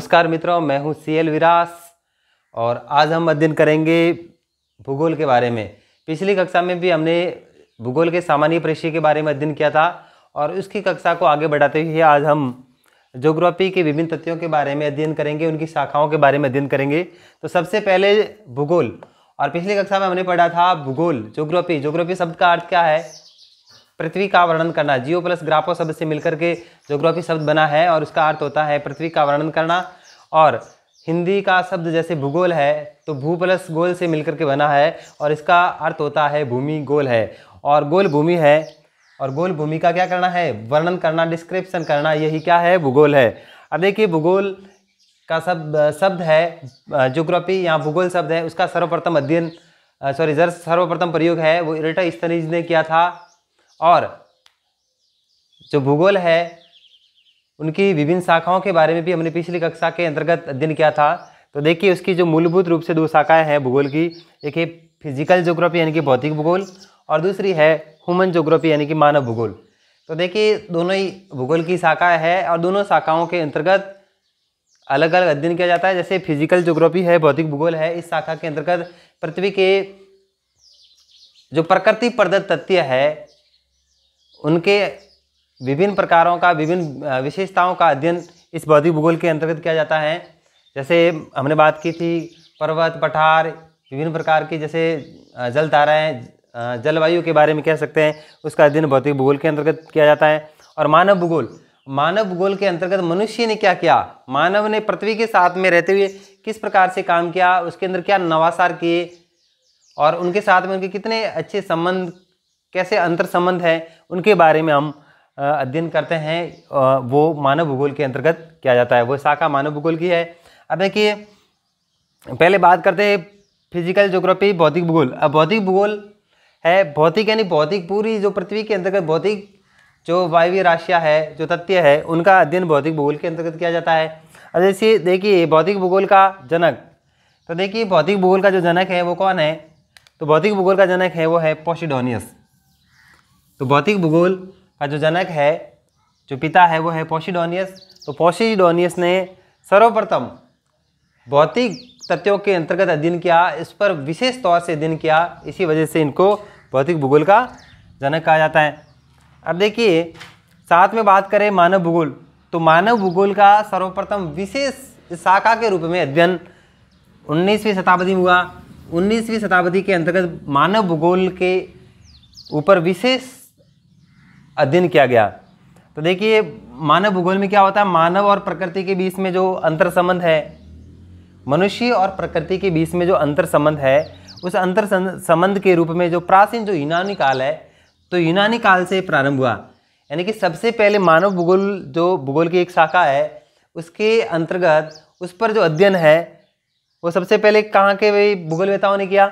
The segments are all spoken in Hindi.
नमस्कार मित्रों मैं हूं सी एल विरास और आज हम अध्ययन करेंगे भूगोल के बारे में पिछली कक्षा में भी हमने भूगोल के सामान्य परिचय के बारे में अध्ययन किया था और उसकी कक्षा को आगे बढ़ाते हुए आज हम जोग्राफी के विभिन्न तथ्यों के बारे में अध्ययन करेंगे उनकी शाखाओं के बारे में अध्ययन करेंगे तो सबसे पहले भूगोल और पिछली कक्षा में हमने पढ़ा था भूगोल जोग्राफी जोग्राफी शब्द का अर्थ क्या है पृथ्वी का वर्णन करना जियो प्लस ग्राफो शब्द से मिलकर के जोग्राफी शब्द बना है और उसका अर्थ होता है पृथ्वी का वर्णन करना और हिंदी का शब्द जैसे भूगोल है तो भू प्लस गोल से मिलकर के बना है और इसका अर्थ होता है भूमि गोल है और गोल भूमि है और गोल भूमि का क्या करना है वर्णन करना डिस्क्रिप्शन करना यही क्या है भूगोल है अब देखिए भूगोल का शब्द शब्द है जोग्राफी या भूगोल शब्द है उसका सर्वप्रथम अध्ययन सॉरी जर सर्वप्रथम प्रयोग है वो इरेटा स्तनिज ने किया था और जो भूगोल है उनकी विभिन्न शाखाओं के बारे में भी हमने पिछली कक्षा के अंतर्गत अध्ययन किया था तो देखिए उसकी जो मूलभूत रूप से दो शाखाएँ हैं भूगोल की एक है फिजिकल जोग्राफी यानी कि भौतिक भूगोल और दूसरी है ह्यूमन जोग्राफी यानी कि मानव भूगोल तो देखिए दोनों ही भूगोल की शाखा है और दोनों शाखाओं के अंतर्गत अलग अलग अध्ययन किया जाता है जैसे फिजिकल जोग्राफी है भौतिक भूगोल है इस शाखा के अंतर्गत पृथ्वी के जो प्रकृति प्रदत्त तथ्य है उनके विभिन्न प्रकारों का विभिन्न विशेषताओं का अध्ययन इस बौद्धिक भूगोल के अंतर्गत किया जाता है जैसे हमने बात की थी पर्वत पठार विभिन्न प्रकार की जैसे जल ताराएँ जलवायु के बारे में कह सकते हैं उसका अध्ययन भौतिक भूगोल के अंतर्गत किया जाता है और मानव भूगोल मानव भूगोल के अंतर्गत मनुष्य ने क्या किया मानव ने पृथ्वी के साथ में रहते हुए किस प्रकार से काम किया उसके अंदर क्या नवासार किए और उनके साथ में उनके कितने अच्छे संबंध कैसे अंतर संबंध है उनके बारे में हम अध्ययन करते हैं वो मानव भूगोल के अंतर्गत किया जाता है वो शाखा मानव भूगोल की है अब देखिए पहले बात करते हैं फिजिकल जोग्राफी भौतिक भूगोल अब भौतिक भूगोल है भौतिक यानी भौतिक पूरी जो पृथ्वी के अंतर्गत भौतिक जो वायवीय राशिया है जो तथ्य है उनका अध्ययन भौतिक भूगोल के अंतर्गत किया जाता है अब जैसे देखिए भौतिक भूगोल का जनक तो देखिए भौतिक भूगोल का जो जनक है वो कौन है तो भौतिक भूगोल का जनक है वो है पोशिडोनियस तो भौतिक भूगोल का जो जनक है जो पिता है वो है पॉशिडोनियस तो पॉशिडोनियस ने सर्वप्रथम भौतिक तथ्यों के अंतर्गत अध्ययन किया इस पर विशेष तौर से अध्ययन किया इसी वजह से इनको भौतिक भूगोल का जनक कहा जाता है अब देखिए साथ में बात करें मानव भूगोल तो मानव भूगोल का सर्वप्रथम विशेष शाखा के रूप में अध्ययन 19वीं शताब्दी में हुआ 19वीं शताब्दी के अंतर्गत मानव भूगोल के ऊपर विशेष अध्ययन किया गया तो देखिए मानव भूगोल में क्या होता है मानव और प्रकृति के बीच में जो अंतर संबंध है मनुष्य और प्रकृति के बीच में जो अंतर संबंध है उस अंतर संबंध के रूप में जो प्राचीन जो यूनानी काल है तो यूनानी काल से प्रारंभ हुआ यानी कि सबसे पहले मानव भूगोल जो भूगोल की एक शाखा है उसके अंतर्गत उस पर जो अध्ययन है वो सबसे पहले कहाँ के वही भूगोलवेताओं ने किया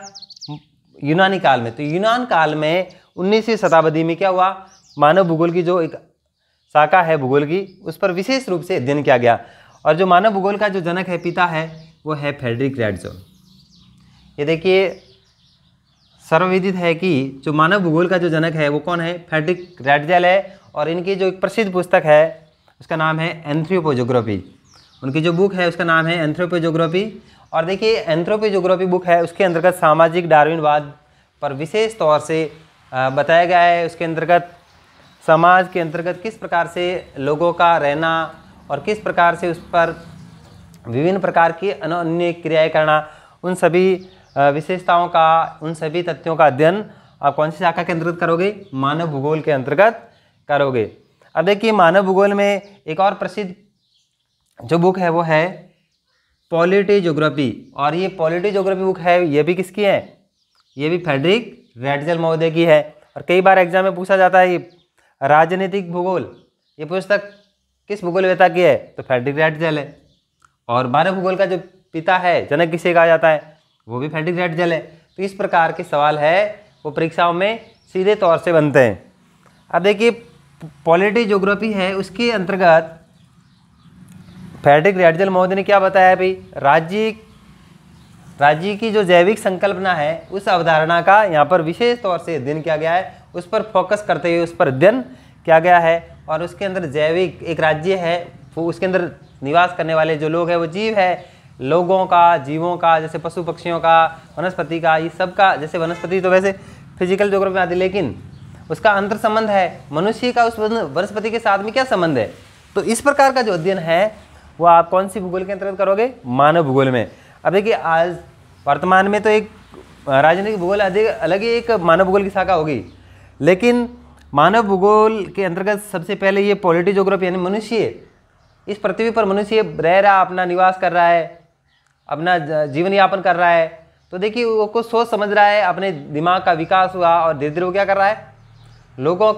यूनानी काल में तो यूनान काल में उन्नीसवीं शताब्दी में क्या हुआ मानव भूगोल की जो एक शाखा है भूगोल की उस पर विशेष रूप से अध्ययन किया गया और जो मानव भूगोल का जो जनक है पिता है वो है फेडरिक रेडजो ये देखिए सर्वविदित है कि जो मानव भूगोल का जो जनक है वो कौन है फेडरिक रेडजेल है और इनकी जो एक प्रसिद्ध पुस्तक है उसका नाम है एंथ्रोपोजोग्राफी उनकी जो बुक है उसका नाम है एंथ्रोपोजोग्राफी और देखिए एंथ्रोपोजोग्राफी बुक है उसके अंतर्गत सामाजिक डार्विनवाद पर विशेष तौर से बताया गया है उसके अंतर्गत समाज के अंतर्गत किस प्रकार से लोगों का रहना और किस प्रकार से उस पर विभिन्न प्रकार की अन्य क्रियाएँ करना उन सभी विशेषताओं का उन सभी तथ्यों का अध्ययन आप कौन सी शाखा के अंतर्गत करोगे मानव भूगोल के अंतर्गत करोगे अब देखिए मानव भूगोल में एक और प्रसिद्ध जो बुक है वो है पॉलिटी जोग्राफी और ये पॉलिटी जोग्राफी बुक है ये भी किसकी है ये भी फेडरिक रेडजल महोदय की है और कई बार एग्जाम में पूछा जाता है राजनीतिक भूगोल ये पुस्तक किस भूगोल व्यता की है तो फेडरिक रेटजेल है और मानव भूगोल का जो पिता है जनक किसे कहा जाता है वो भी फेडरिक रेटजेल है तो इस प्रकार के सवाल है वो परीक्षाओं में सीधे तौर से बनते हैं अब देखिए पॉलिटी जोग्राफी है उसके अंतर्गत फेडरिक रेडजल महोदय ने क्या बताया भाई राज्य राज्य की जो जैविक संकल्पना है उस अवधारणा का यहाँ पर विशेष तौर से अध्ययन किया गया है उस पर फोकस करते हुए उस पर अध्ययन किया गया है और उसके अंदर जैविक एक राज्य है उसके अंदर निवास करने वाले जो लोग हैं वो जीव है लोगों का जीवों का जैसे पशु पक्षियों का वनस्पति का ये सब का जैसे वनस्पति तो वैसे फिजिकल जोग्राफी में आती लेकिन उसका अंतर संबंध है मनुष्य का उस वनस्पति के साथ में क्या संबंध है तो इस प्रकार का जो अध्ययन है वो आप कौन सी भूगोल के अंतर्गत करोगे मानव भूगोल में अब देखिए आज वर्तमान में तो एक राजनीतिक भूगोल अधिक अलग ही एक मानव भूगोल की शाखा होगी लेकिन मानव भूगोल के अंतर्गत सबसे पहले ये पॉलिटी जोग्राफी यानी मनुष्य इस पृथ्वी पर मनुष्य रह रहा अपना निवास कर रहा है अपना जीवन यापन कर रहा है तो देखिए वो कुछ सोच समझ रहा है अपने दिमाग का विकास हुआ और धीरे धीरे वो क्या कर रहा है लोगों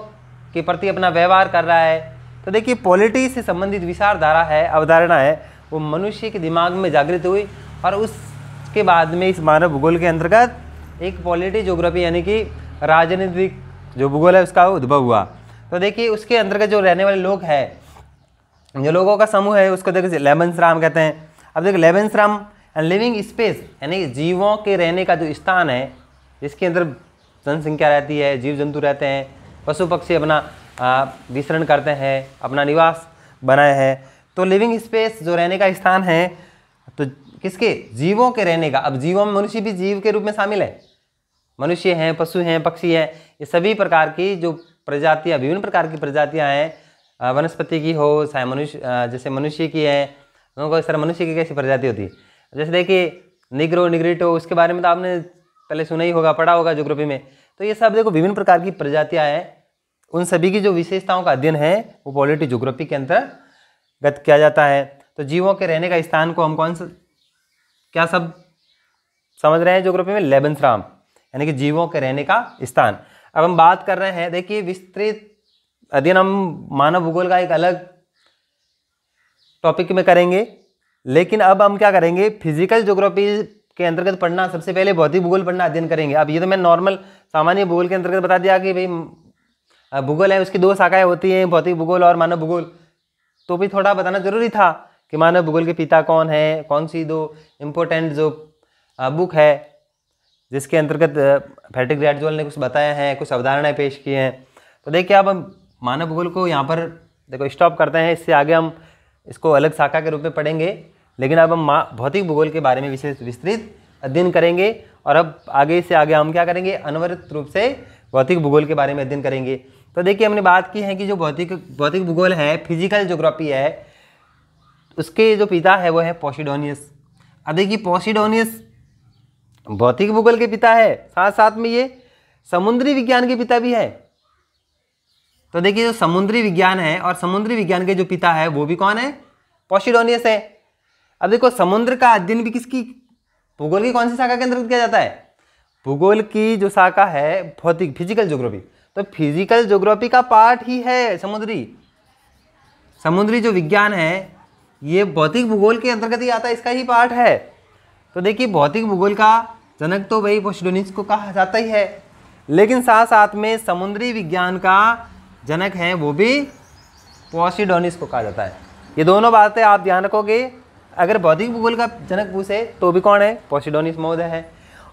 के प्रति अपना व्यवहार कर रहा है तो देखिए पॉलिटी से संबंधित विचारधारा है अवधारणा है वो मनुष्य के दिमाग में जागृत हुई और उसके बाद में इस मानव भूगोल के अंतर्गत एक पॉलिटी जोग्राफी यानी कि राजनीतिक जो भूगोल है उसका उद्भव हुआ तो देखिए उसके अंदर का जो रहने वाले लोग हैं जो लोगों का समूह है उसको देखिए लेबन्स राम कहते हैं अब देखिए लेबन्स राम लिविंग स्पेस यानी जीवों के रहने का जो स्थान है जिसके अंदर जनसंख्या रहती है जीव जंतु रहते हैं पशु पक्षी अपना विसरण करते हैं अपना निवास बनाए हैं तो लिविंग स्पेस जो रहने का स्थान है तो किसके जीवों के रहने का अब जीवों में मनुष्य भी जीव के रूप में शामिल है मनुष्य हैं पशु हैं पक्षी हैं ये सभी प्रकार की जो प्रजातियाँ विभिन्न प्रकार की प्रजातियाँ हैं वनस्पति की हो चाहे मनुष्य जैसे मनुष्य की है उनको सर मनुष्य की कैसी प्रजाति होती है जैसे देखिए निग्रो निग्रिटो उसके बारे में तो आपने पहले सुना ही होगा पढ़ा होगा ज्योग्राफी में तो ये सब देखो विभिन्न प्रकार की प्रजातियाँ हैं उन सभी की जो विशेषताओं का अध्ययन है वो पॉलिटी ज्योग्राफी के अंतर्गत किया जाता है तो जीवों के रहने का स्थान को हम कौन सा क्या सब समझ रहे हैं ज्योग्राफी में लेबनसराम यानी कि जीवों के रहने का स्थान अब हम बात कर रहे हैं देखिए विस्तृत अध्ययन हम मानव भूगोल का एक अलग टॉपिक में करेंगे लेकिन अब हम क्या करेंगे फिजिकल ज्योग्राफी के अंतर्गत पढ़ना सबसे पहले भौतिक भूगोल पढ़ना अध्ययन करेंगे अब ये तो मैं नॉर्मल सामान्य भूगोल के अंतर्गत बता दिया कि भाई भूगोल है उसकी दो शाखाएं होती हैं भौतिक भूगोल और मानव भूगोल तो भी थोड़ा बताना जरूरी था कि मानव भूगोल के पिता कौन है कौन सी दो इम्पोर्टेंट जो बुक है जिसके अंतर्गत फैटिक रियाडजोल ने कुछ बताया है कुछ अवधारणाएँ पेश किए हैं तो देखिए अब हम मानव भूगोल को यहाँ पर देखो स्टॉप करते हैं इससे आगे हम इसको अलग शाखा के रूप में पढ़ेंगे लेकिन अब हम भौतिक भूगोल के बारे में विशेष विस्तृत अध्ययन करेंगे और अब आगे से आगे हम क्या करेंगे अनवरत रूप से भौतिक भूगोल के बारे में अध्ययन करेंगे तो देखिए हमने बात की है कि जो भौतिक भौतिक भूगोल है फिजिकल जोग्राफी है उसके जो पिता है वो है पॉसिडोनियस अब देखिए पॉसिडोनियस भौतिक भूगोल के पिता है साथ साथ में ये समुद्री विज्ञान के पिता भी है तो देखिए जो समुद्री विज्ञान है और समुद्री विज्ञान के जो पिता है वो भी कौन है पॉशिडोनियस है अब देखो समुद्र का अध्ययन भी किसकी भूगोल की कौन सी शाखा के अंतर्गत किया जाता है भूगोल की जो शाखा है भौतिक फिजिकल ज्योग्राफी तो फिजिकल ज्योग्राफी का पार्ट ही है समुद्री समुद्री जो विज्ञान है ये भौतिक भूगोल के अंतर्गत ही आता है इसका ही पार्ट है तो देखिए भौतिक भूगोल का जनक तो भाई पोस्टोनिस को कहा जाता ही है लेकिन साथ साथ में समुद्री विज्ञान का जनक है वो भी पोसिडोनिस को कहा जाता है ये दोनों बातें आप ध्यान रखोगे अगर भौतिक भूगोल का जनक पूछे तो भी कौन है पोसिडोनिस महोदय है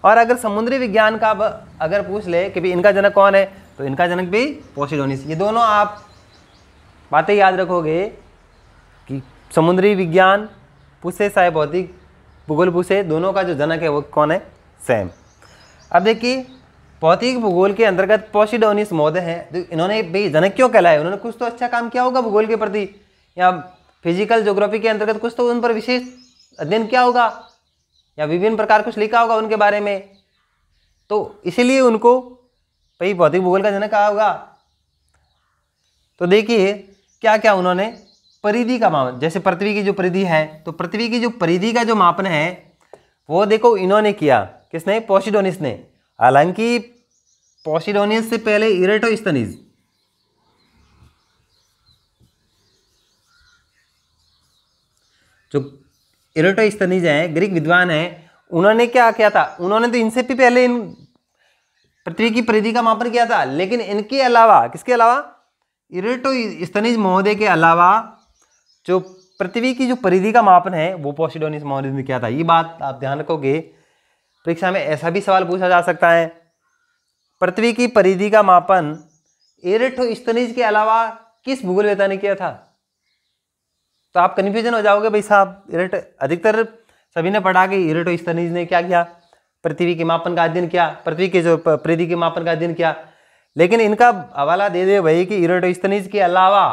और अगर समुद्री विज्ञान का अगर पूछ ले कि भाई इनका जनक कौन है तो इनका जनक भी पोसिडोनिस ये दोनों आप बातें याद रखोगे कि समुद्री विज्ञान पूछे साहे भौतिक भूगोल पूछे दोनों का जो जनक है वो कौन है सेम अब देखिए भौतिक भूगोल के अंतर्गत पोसिडोनिस महोदय है तो इन्होंने भाई जनक क्यों कहलाए उन्होंने कुछ तो अच्छा काम किया होगा भूगोल के प्रति या फिजिकल जोग्राफी के अंतर्गत कुछ तो उन पर विशेष अध्ययन किया होगा या विभिन्न प्रकार कुछ लिखा होगा उनके बारे में तो इसीलिए उनको भाई भौतिक भूगोल का जनक कहा होगा तो देखिए क्या क्या उन्होंने परिधि का मापन जैसे पृथ्वी की जो परिधि है तो पृथ्वी की जो परिधि का जो मापन है वो देखो इन्होंने किया किसने पोसिडोनिस ने हालांकि पोसिडोनिस से पहले स्तनिज जो इरेटोस्तनीज हैं ग्रीक विद्वान हैं उन्होंने क्या किया था उन्होंने तो इनसे भी पहले इन पृथ्वी की परिधि का मापन किया था लेकिन इनके अलावा किसके अलावा स्तनिज महोदय के अलावा जो पृथ्वी की जो परिधि का मापन है वो पॉसिडोनिस महानिज में क्या था ये बात आप ध्यान रखोगे परीक्षा में ऐसा भी सवाल पूछा जा सकता है पृथ्वी की परिधि का मापन एरेठो स्तनिज के अलावा किस भूगोल वेता ने किया था तो आप कन्फ्यूजन हो जाओगे भाई साहब इरेट अधिकतर सभी ने पढ़ा कि इरेटो स्तनिज ने क्या किया पृथ्वी के मापन का अध्ययन किया पृथ्वी के जो परिधि के मापन का अध्ययन किया लेकिन इनका हवाला दे दे भाई कि इरेटो स्तनिज के अलावा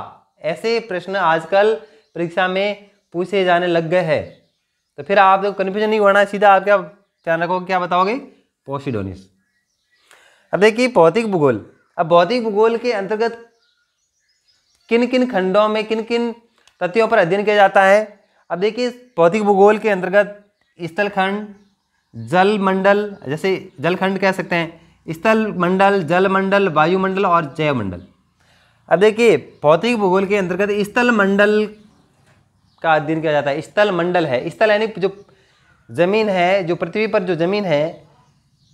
ऐसे प्रश्न आजकल परीक्षा में पूछे जाने लग गए हैं तो फिर आप तो कन्फ्यूजन नहीं होना सीधा आप क्या ध्यान रखोगे क्या बताओगे पोसिडोनिस अब देखिए भौतिक भूगोल अब भौतिक भूगोल के अंतर्गत किन किन खंडों में किन किन तथ्यों पर अध्ययन किया जाता है अब देखिए भौतिक भूगोल के अंतर्गत स्थल खंड जल मंडल जैसे जलखंड कह सकते हैं स्थल मंडल जल मंडल वायुमंडल और जैवमंडल अब देखिए भौतिक भूगोल के अंतर्गत स्थल मंडल का अध्ययन किया जाता है स्थल मंडल है स्थल यानी जो जमीन है जो पृथ्वी पर जो जमीन है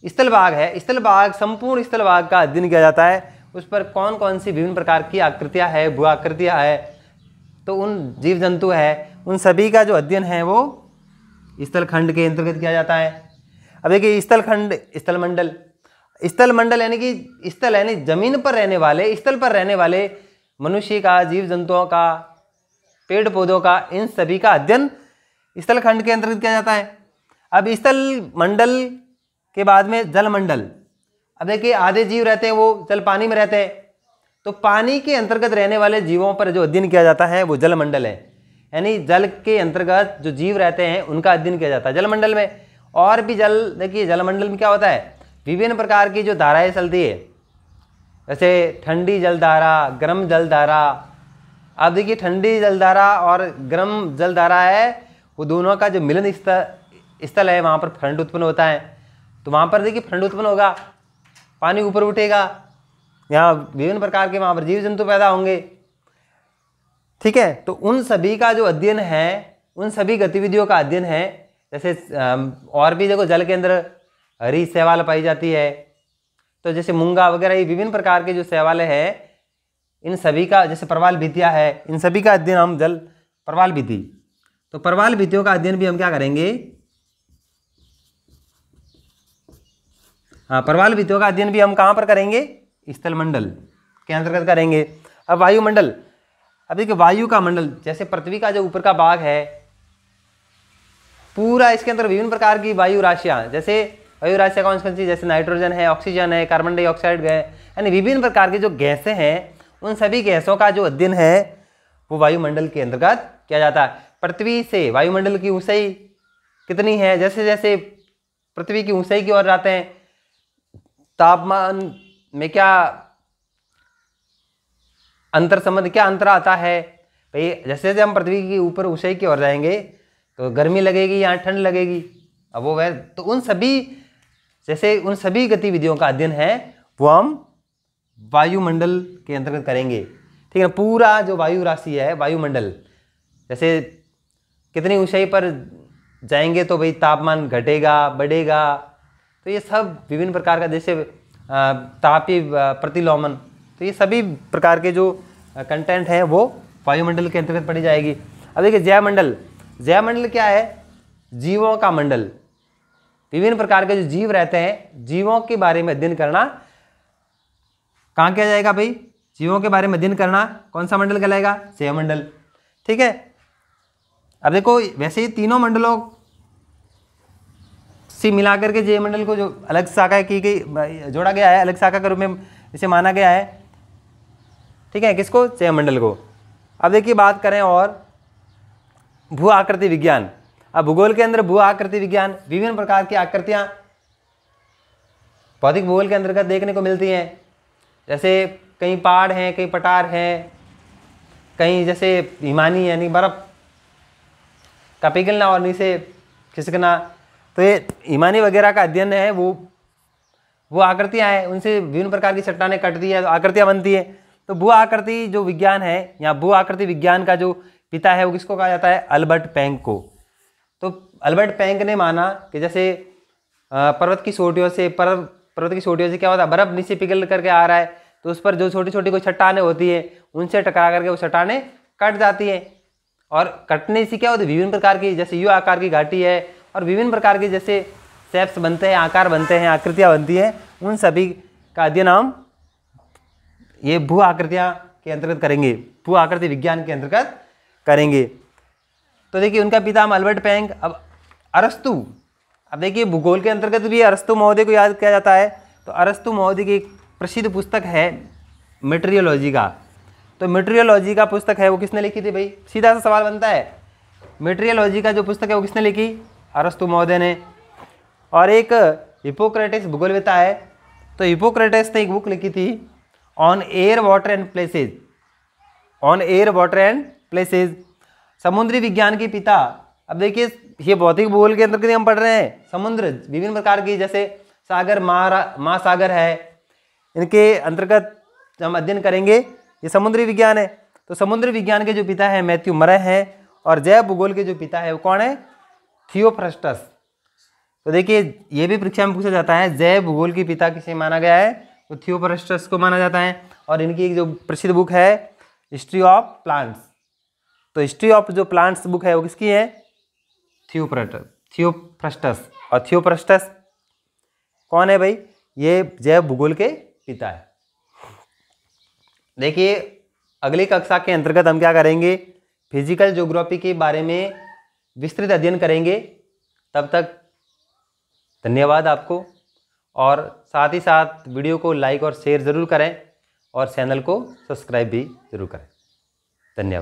स्थल भाग है स्थल भाग संपूर्ण स्थल भाग का अध्ययन किया जाता है उस पर कौन कौन सी विभिन्न प्रकार की आकृतियाँ है भू आकृतियाँ है तो उन जीव जंतु है उन सभी का जो अध्ययन है वो स्थल खंड के अंतर्गत किया जाता है अब देखिए स्थल खंड स्थल मंडल स्थल मंडल यानी कि स्थल यानी जमीन पर रहने वाले स्थल पर रहने वाले मनुष्य का जीव जंतुओं का पेड़ पौधों का इन सभी का अध्ययन स्थल खंड के अंतर्गत किया जाता है अब स्थल मंडल के बाद में जल मंडल अब देखिए आधे जीव रहते हैं वो जल पानी में रहते हैं तो पानी के अंतर्गत रहने वाले जीवों पर जो अध्ययन किया जाता है वो जल मंडल है यानी जल के अंतर्गत जो जीव रहते हैं उनका अध्ययन किया जाता है जलमंडल में और भी जल देखिए जलमंडल में क्या होता है विभिन्न प्रकार की जो धाराएं चलती है जैसे ठंडी जलधारा गर्म जलधारा अब देखिए ठंडी जलधारा और गर्म जलधारा है वो दोनों का जो मिलन स्थल स्थल है वहाँ पर फ्रंट उत्पन्न होता है तो वहाँ पर देखिए फ्रंट उत्पन्न होगा पानी ऊपर उठेगा यहाँ विभिन्न प्रकार के वहाँ पर जीव जंतु पैदा होंगे ठीक है तो उन सभी का जो अध्ययन है उन सभी गतिविधियों का अध्ययन है जैसे और भी देखो जल के अंदर हरी सेवाल पाई जाती है तो जैसे मूंगा वगैरह ये विभिन्न प्रकार के जो सहवाले हैं इन सभी का जैसे प्रवाल विद्या है इन सभी का अध्ययन हम जल प्रवाल विधि तो प्रवाल विधियों का अध्ययन भी हम क्या करेंगे हाँ परवाल विधियों का अध्ययन भी हम कहाँ पर करेंगे स्थल मंडल के अंतर्गत करेंगे अब वायुमंडल अब देखिए वायु का मंडल जैसे पृथ्वी का जो ऊपर का भाग है पूरा इसके अंदर विभिन्न प्रकार की वायु राशियाँ जैसे वायु राशियाँ कौन कौन सी जैसे नाइट्रोजन है ऑक्सीजन है कार्बन डाइऑक्साइड है यानी विभिन्न प्रकार की जो गैसें हैं उन सभी गैसों का जो अध्ययन है वो वायुमंडल के अंतर्गत किया जाता है पृथ्वी से वायुमंडल की ऊंचाई कितनी है जैसे जैसे पृथ्वी की ऊंचाई की ओर जाते हैं तापमान में क्या अंतर संबंध क्या अंतर आता है भाई जैसे जैसे हम पृथ्वी की ऊपर ऊंचाई की ओर जाएंगे तो गर्मी लगेगी या ठंड लगेगी अब वो वह तो उन सभी जैसे उन सभी गतिविधियों का अध्ययन है वो हम वायुमंडल के अंतर्गत करेंगे ठीक है पूरा जो वायु राशि है वायुमंडल जैसे कितनी ऊंचाई पर जाएंगे तो भाई तापमान घटेगा बढ़ेगा तो ये सब विभिन्न प्रकार का जैसे तापी प्रतिलोमन तो ये सभी प्रकार के जो कंटेंट हैं वो वायुमंडल के अंतर्गत पड़ी जाएगी अब देखिए जयमंडल जयमंडल क्या है जीवों का मंडल विभिन्न प्रकार के जो जीव रहते हैं जीवों के बारे में अध्ययन करना कहाँ किया जाएगा भाई जीवों के बारे में अध्ययन करना कौन सा मंडल कहलाएगा सेव मंडल ठीक है अब देखो वैसे ही तीनों मंडलों से मिला करके जय मंडल को जो अलग शाखा की गई जोड़ा गया है अलग शाखा के रूप में इसे माना गया है ठीक है किसको जय मंडल को अब देखिए बात करें और भू आकृति विज्ञान अब भूगोल के अंदर भू आकृति विज्ञान विभिन्न प्रकार की आकृतियाँ भौतिक भूगोल के अंतर्गत देखने को मिलती हैं जैसे कहीं पहाड़ हैं कहीं पटार हैं कहीं जैसे हिमानी यानी बर्फ़ का पिघलना और नीचे खिसकना तो ये हिमानी वगैरह का अध्ययन है वो वो आकृतियाँ हैं उनसे विभिन्न प्रकार की चट्टाने कटती है तो आकृतियाँ बनती है तो भू आकृति जो विज्ञान है या भू आकृति विज्ञान का जो पिता है वो किसको कहा जाता है अल्बर्ट पैंक को तो अल्बर्ट पैंक ने माना कि जैसे पर्वत की चोटियों से पर्व पर्वत की चोटियों से क्या होता है बर्फ नीचे पिघल करके आ रहा है तो उस पर जो छोटी छोटी कोई चट्टाने होती है उनसे टकरा करके वो चट्टाने कट जाती हैं और कटने से क्या होती है विभिन्न प्रकार की जैसे यू आकार की घाटी है और विभिन्न प्रकार के जैसे सेप्स बनते हैं आकार बनते हैं आकृतियाँ बनती हैं उन सभी का अध्ययन हम ये भू आकृतियाँ के अंतर्गत करेंगे भू आकृति विज्ञान के अंतर्गत करेंगे तो देखिए उनका पिता हम अल्बर्ट पैंग अब अरस्तु अब देखिए भूगोल के अंतर्गत भी अरस्तु महोदय को याद किया जाता है तो अरस्तु महोदय की एक प्रसिद्ध पुस्तक है मेटेरियोलॉजी का तो मेटेरियोलॉजी का पुस्तक है वो किसने लिखी थी भाई सीधा सा सवाल बनता है मेटेरियोलॉजी का जो पुस्तक है वो किसने लिखी अरस्तु महोदय ने और एक हिपोक्रेटिस भूगोलविता है तो हिपोक्रेटिस ने एक बुक लिखी थी on air water and places on air water and places समुद्री विज्ञान के पिता अब देखिए ये भौतिक भूगोल के अंतर्गत हम पढ़ रहे हैं समुद्र विभिन्न प्रकार की जैसे सागर महासागर है इनके अंतर्गत हम अध्ययन करेंगे ये समुद्री विज्ञान है तो समुद्र विज्ञान के जो पिता है मैथ्यू मरे हैं और जय भूगोल के जो पिता है वो कौन है थियोफ्रस्टस तो देखिए ये भी परीक्षा में पूछा जाता है जय भूगोल के पिता किसे माना गया है तो थियोफ्रस्टस को माना जाता है और इनकी एक जो प्रसिद्ध बुक है हिस्ट्री ऑफ प्लांट्स तो हिस्ट्री ऑफ जो प्लांट्स बुक है वो किसकी है थियोप्रट थियोप्रस्टस और थियोप्रस्टस कौन है भाई ये जय भूगोल के पिता है देखिए अगली कक्षा के अंतर्गत हम क्या करेंगे फिजिकल ज्योग्राफी के बारे में विस्तृत अध्ययन करेंगे तब तक धन्यवाद आपको और साथ ही साथ वीडियो को लाइक और शेयर ज़रूर करें और चैनल को सब्सक्राइब भी ज़रूर करें धन्यवाद